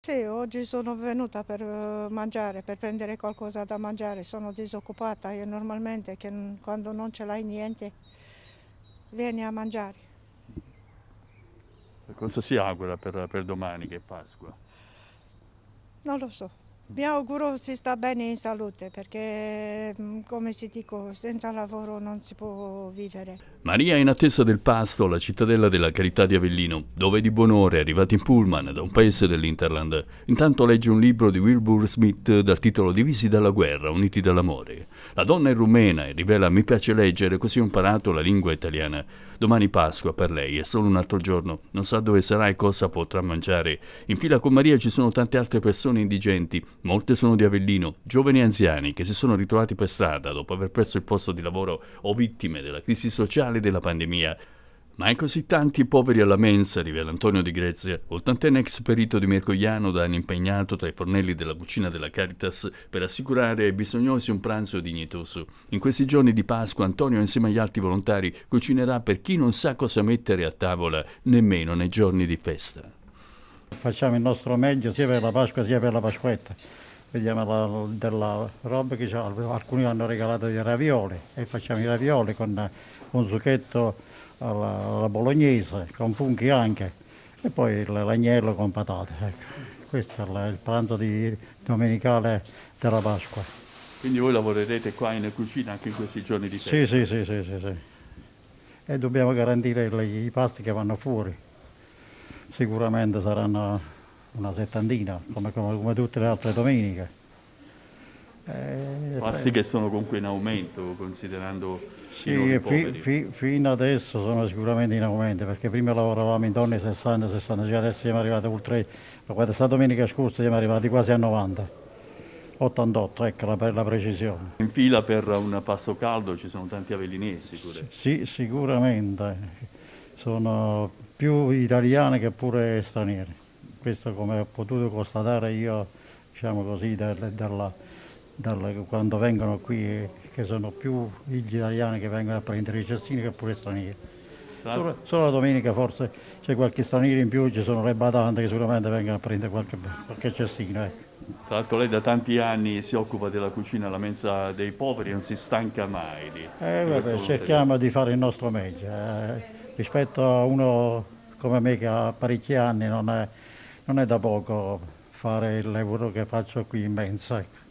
Sì, oggi sono venuta per eh, mangiare, per prendere qualcosa da mangiare, sono disoccupata e normalmente quando non ce l'hai niente vieni a mangiare. Cosa si augura per, per domani che è Pasqua? Non lo so, mi auguro si sta bene in salute perché mm, come si dico senza lavoro non si può vivere. Maria è in attesa del pasto alla cittadella della Carità di Avellino, dove è di buon'ora è arrivata in pullman da un paese dell'Interland. Intanto legge un libro di Wilbur Smith dal titolo Divisi dalla guerra, uniti dall'amore. La donna è rumena e rivela mi piace leggere, così ho imparato la lingua italiana. Domani Pasqua per lei è solo un altro giorno, non sa dove sarà e cosa potrà mangiare. In fila con Maria ci sono tante altre persone indigenti, molte sono di Avellino, giovani e anziani che si sono ritrovati per strada dopo aver perso il posto di lavoro o vittime della crisi sociale sociali della pandemia. Ma è così tanti poveri alla mensa, rivela Antonio Di Grezia, ottantenne ex perito di Mercogliano da anni impegnato tra i fornelli della cucina della Caritas per assicurare ai bisognosi un pranzo dignitoso. In questi giorni di Pasqua Antonio insieme agli altri volontari cucinerà per chi non sa cosa mettere a tavola, nemmeno nei giorni di festa. Facciamo il nostro meglio sia per la Pasqua sia per la Pasquetta vediamo della roba che alcuni hanno regalato dei ravioli e facciamo i ravioli con un zucchetto alla, alla bolognese, con funghi anche e poi l'agnello con patate. Ecco. Questo è il pranzo di domenicale della Pasqua. Quindi voi lavorerete qua in cucina anche in questi giorni di festa? Sì, sì, sì, sì, sì, sì. E dobbiamo garantire i pasti che vanno fuori. Sicuramente saranno una settantina, come, come, come tutte le altre domeniche. Eh, Passi che sono comunque in aumento, considerando sì, fi, fi, fino adesso sono sicuramente in aumento, perché prima lavoravamo intorno ai 60-65, cioè adesso siamo arrivati oltre, questa domenica scorsa siamo arrivati quasi a 90. 88, ecco per la precisione. In fila per un passo caldo ci sono tanti avellinesi pure. Sì, sicuramente, sono più italiani che pure stranieri questo come ho potuto constatare io, diciamo così, del, della, del, quando vengono qui, che sono più gli italiani che vengono a prendere i cestini che pure stranieri. Solo, solo la domenica forse c'è qualche straniero in più, ci sono le badante che sicuramente vengono a prendere qualche, qualche cestino. Ecco. Tra l'altro lei da tanti anni si occupa della cucina alla mensa dei poveri non si stanca mai di... Eh, vabbè, cerchiamo di fare il nostro meglio. Eh, rispetto a uno come me che ha parecchi anni non è, non è da poco fare il lavoro che faccio qui in Mensa.